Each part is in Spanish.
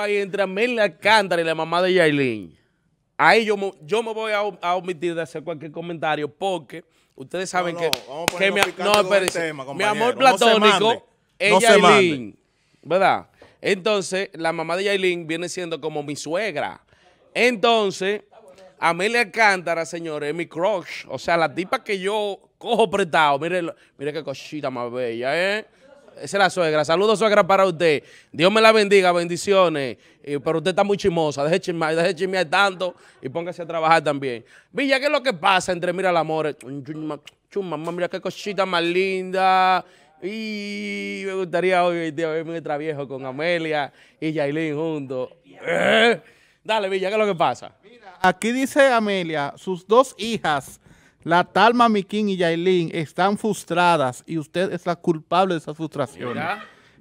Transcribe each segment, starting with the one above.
ahí entre Amelia Alcántara y la mamá de Yailin, ahí yo, yo me voy a, omitir de hacer cualquier comentario porque ustedes saben que, mi, no, mi amor platónico es Yailin, ¿verdad? Entonces, la mamá de Yailin viene siendo como mi suegra. Entonces, Amelia Cántara, señores, es mi crush. O sea, la tipa que yo cojo prestado. Mire, mire qué cosita más bella, ¿eh? Esa es la suegra. Saludos, suegra, para usted. Dios me la bendiga, bendiciones. pero usted está muy chimosa, deje chismear, deje chismear tanto y póngase a trabajar también. Villa, ¿qué es lo que pasa entre Mira el Amor? Mamá, mira qué cosita más linda. Y me gustaría hoy verme otra viejo con Amelia y Yailin juntos. ¿Eh? Dale, Villa, ¿qué es lo que pasa? Mira, aquí dice Amelia, sus dos hijas la tal King y Yailin están frustradas y usted es la culpable de esa frustración.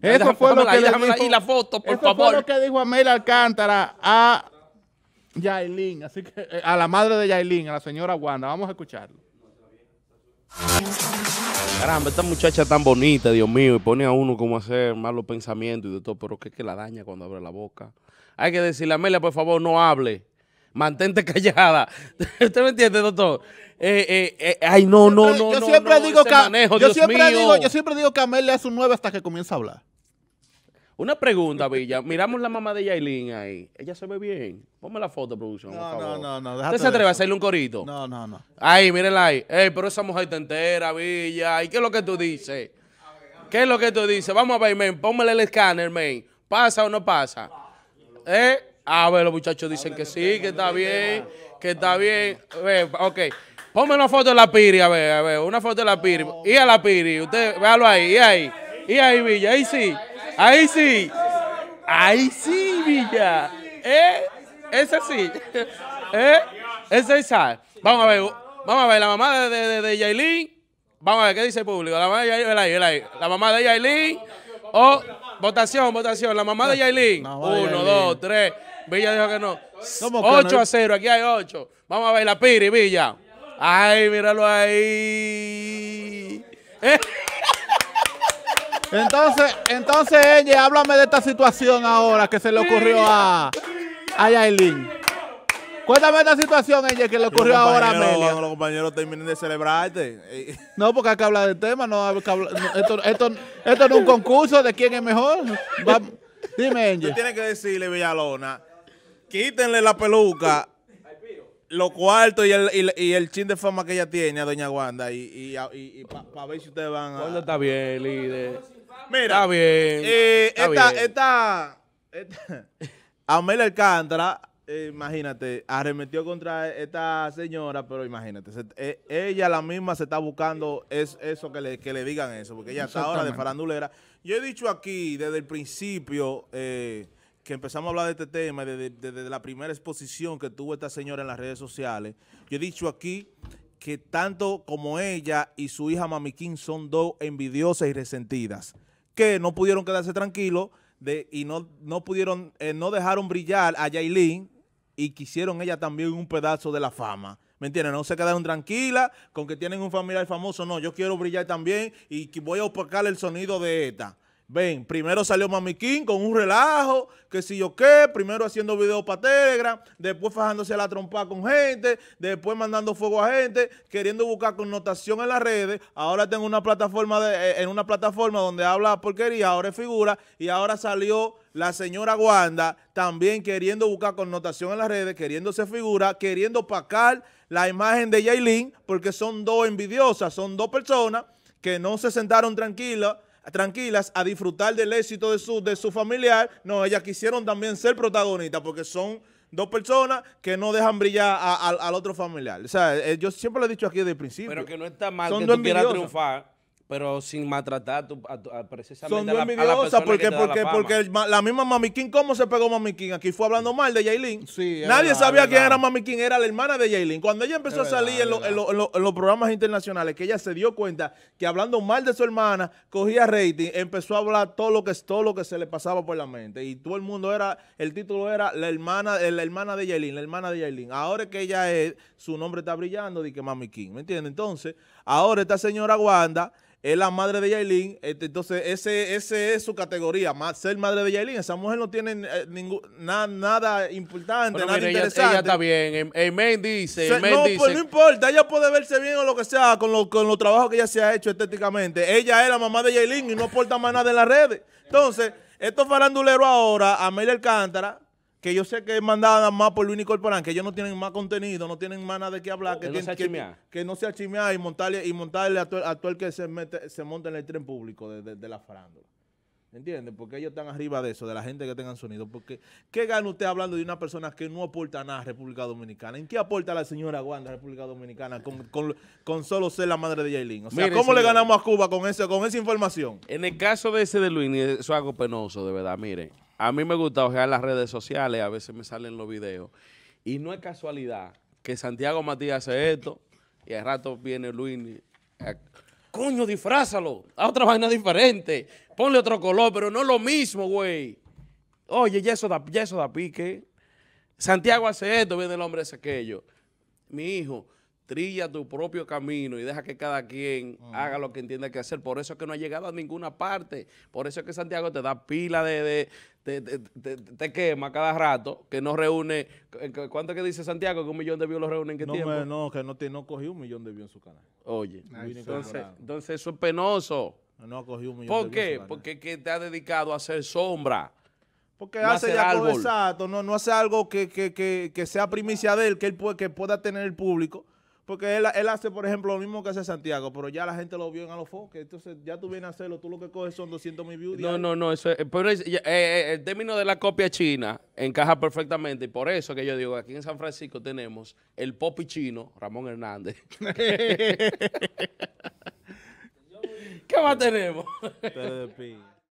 Eso fue lo que dijo Amel Alcántara a Yailin, así que eh, a la madre de Yailin, a la señora Wanda. Vamos a escucharlo. Caramba, esta muchacha tan bonita, Dios mío, y pone a uno como a hacer malos pensamientos y de todo, pero que es que la daña cuando abre la boca. Hay que decirle, a Amelia, por favor, no hable mantente callada. ¿Usted me entiende, doctor? Eh, eh, eh, ay, no, no, no. Yo siempre, digo, que yo, siempre le hace un 9 hasta que comienza a hablar. Una pregunta, Villa. Miramos la mamá de Yailin ahí. Ella se ve bien. Ponme la foto, producción. No, no, no. no ¿Usted se atreve a hacerle un corito? No, no, no. Ahí, mírenla ahí. Ey, pero esa mujer está entera, Villa. ¿Y qué es lo que tú dices? ¿Qué es lo que tú dices? Vamos a ver, men. Pónmele el escáner, men. ¿Pasa o no pasa? ¿Eh? A ver, los muchachos dicen que sí, que está bien, que está bien. Ok, ponme una foto de la Piri, a ver, a ver, una foto de la Piri. Y a la Piri, usted, véalo ahí, y ahí, y ahí, Villa, ahí sí, ahí sí, ahí sí, Villa. ¿Eh? Esa sí, ¿eh? Esa es Vamos a ver, vamos a ver, la mamá de, de, de vamos a ver, ¿qué dice el público? La mamá de Yailin, la mamá de Yailin, o... Oh, votación, votación. La mamá de Yailin. Uno, dos, tres. Villa dijo que no. 8 a 0, aquí hay 8. Vamos a ver la Piri, Villa. Ay, míralo ahí. Eh. Entonces, entonces, ella, háblame de esta situación ahora que se le ocurrió a, a Cuéntame esta situación, ella, que le ocurrió ahora a Amelia. los compañeros terminen de celebrarte. No, porque hay que hablar del tema. esto, no es un concurso de quién es mejor. dime, ella. Tú tienes que decirle, Villalona quítenle la peluca, los cuartos y el, chin de fama que ella tiene a Doña Wanda y, y, y para ver si ustedes van a... Wanda está bien, líder. Mira, está bien, eh, está esta, bien. esta, Amel Alcántara, eh, imagínate, arremetió contra esta señora, pero imagínate, eh, ella la misma se está buscando es, eso, que le, que le digan eso, porque ella está ahora de farandulera. Yo he dicho aquí desde el principio... Eh, que empezamos a hablar de este tema, desde la primera exposición que tuvo esta señora en las redes sociales, yo he dicho aquí que tanto como ella y su hija Mami son dos envidiosas y resentidas, que no pudieron quedarse tranquilos de, y no, no pudieron, eh, no dejaron brillar a Yailin y quisieron ella también un pedazo de la fama. ¿Me entiendes? No se quedaron tranquilas con que tienen un familiar famoso. No, yo quiero brillar también y voy a opacar el sonido de esta. Ven, primero salió Mami King con un relajo, que si yo qué, primero haciendo videos para Telegram, después fajándose a la trompa con gente, después mandando fuego a gente, queriendo buscar connotación en las redes. Ahora tengo una plataforma de, eh, en una plataforma donde habla porquería, ahora es figura, y ahora salió la señora Wanda también queriendo buscar connotación en las redes, queriéndose figura, queriendo pacar la imagen de Yailin, porque son dos envidiosas, son dos personas que no se sentaron tranquilas tranquilas a disfrutar del éxito de su, de su familiar. No, ellas quisieron también ser protagonistas porque son dos personas que no dejan brillar al otro familiar. O sea, eh, yo siempre lo he dicho aquí desde el principio. Pero que no está mal son que tú triunfar pero sin maltratar a, precisamente a, la, porque, porque, la porque, la misma Mami King, ¿cómo se pegó Mami King? Aquí fue hablando mal de Yailin. Sí, Nadie sabía quién era Mami King, era la hermana de Yailin. Cuando ella empezó a salir en, los programas internacionales, que ella se dio cuenta que hablando mal de su hermana, cogía rating, empezó a hablar todo lo que, es todo lo que se le pasaba por la mente. Y todo el mundo era, el título era la hermana, la hermana de Yailin, la hermana de Yailin. Ahora que ella es, su nombre está brillando, dice que Mami King, ¿me entiendes? Entonces, ahora esta señora Wanda es la madre de Yailin. Este, entonces, ese, ese es su categoría, ser madre de Yailin. Esa mujer no tiene eh, nada importante, nada interesante. Ella, está bien. Em, Amen dice, no, pues, no importa, ella puede verse bien o lo que sea con los con trabajos que ella se ha hecho estéticamente. Ella es la mamá de Yailin y no aporta más nada en las redes. Entonces, estos faranduleros ahora, Amelia Alcántara, que yo sé que es mandada más por Luis Corporán, que ellos no tienen más contenido, no tienen más nada de qué hablar, que, que, no que, no sea chimear y montarle, y montarle a todo, que se, mete, se monta en el tren público de, la farándula. ¿Entiendes? Porque ellos están arriba de eso, de la gente que tengan sonido. Porque, ¿qué gana usted hablando de una persona que no aporta nada a República Dominicana? ¿En qué aporta la señora Wanda a República Dominicana con, solo ser la madre de Yailin? O sea, ¿cómo le ganamos a Cuba con, con esa información? En el caso de ese de Luis, eso es algo penoso, de verdad. Mire, a mí me gusta ojear las redes sociales, a veces me salen los videos. Y no es casualidad que Santiago Matías hace esto y al rato viene Luis. Eh, Coño, disfrázalo. Haz otra vaina diferente. Ponle otro color, pero no lo mismo, güey. Oye, ya eso, da, eso da pique. Santiago hace esto, viene el hombre ese que yo. Mi hijo, trilla tu propio camino y deja que cada quien haga lo que entienda que hacer. Por eso es que no ha llegado a ninguna parte. Por eso es que Santiago te da pila de... de te, quema cada rato, que no reúne... ¿Cuánto que dice Santiago? Que un millón de views lo reúnen en qué no, tiempo? no, que no, te, no cogió un millón de views en su canal. Oye, entonces, entonces eso es penoso. No ha cogido un millón ¿Por qué? Porque te ha dedicado a hacer sombra. Porque hace ya algo exacto, no, no hace algo que, que, que, que sea primicia de él, que él que pueda tener el público porque él, hace, por ejemplo, lo mismo que hace Santiago, pero ya la gente lo vio en foques. Entonces, ya tú vienes a hacerlo, tú lo que coges son 200 mil views. No, no, no, eso pero eh, eh, el término de la copia china encaja perfectamente. Y por eso que yo digo, aquí en San Francisco tenemos el popi chino, Ramón Hernández. ¿Qué más tenemos?